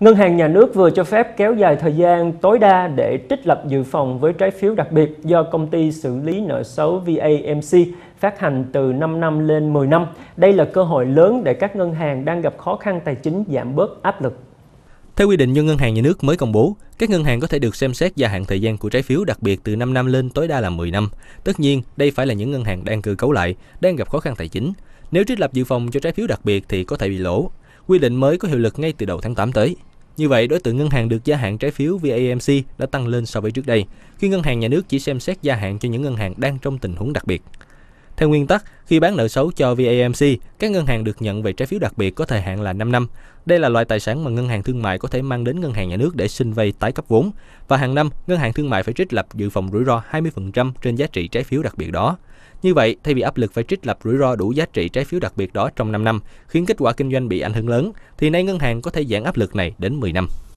Ngân hàng nhà nước vừa cho phép kéo dài thời gian tối đa để trích lập dự phòng với trái phiếu đặc biệt do công ty xử lý nợ xấu VAMC phát hành từ 5 năm lên 10 năm. Đây là cơ hội lớn để các ngân hàng đang gặp khó khăn tài chính giảm bớt áp lực. Theo quy định do Ngân hàng Nhà nước mới công bố, các ngân hàng có thể được xem xét gia hạn thời gian của trái phiếu đặc biệt từ 5 năm lên tối đa là 10 năm. Tất nhiên, đây phải là những ngân hàng đang cơ cấu lại, đang gặp khó khăn tài chính. Nếu trích lập dự phòng cho trái phiếu đặc biệt thì có thể bị lỗ, Quy định mới có hiệu lực ngay từ đầu tháng 8 tới. Như vậy, đối tượng ngân hàng được gia hạn trái phiếu VAMC đã tăng lên so với trước đây, khi ngân hàng nhà nước chỉ xem xét gia hạn cho những ngân hàng đang trong tình huống đặc biệt. Theo nguyên tắc, khi bán nợ xấu cho VAMC, các ngân hàng được nhận về trái phiếu đặc biệt có thời hạn là 5 năm. Đây là loại tài sản mà ngân hàng thương mại có thể mang đến ngân hàng nhà nước để xin vay tái cấp vốn. Và hàng năm, ngân hàng thương mại phải trích lập dự phòng rủi ro 20% trên giá trị trái phiếu đặc biệt đó. Như vậy, thay vì áp lực phải trích lập rủi ro đủ giá trị trái phiếu đặc biệt đó trong 5 năm, khiến kết quả kinh doanh bị ảnh hưởng lớn, thì nay ngân hàng có thể giảm áp lực này đến 10 năm.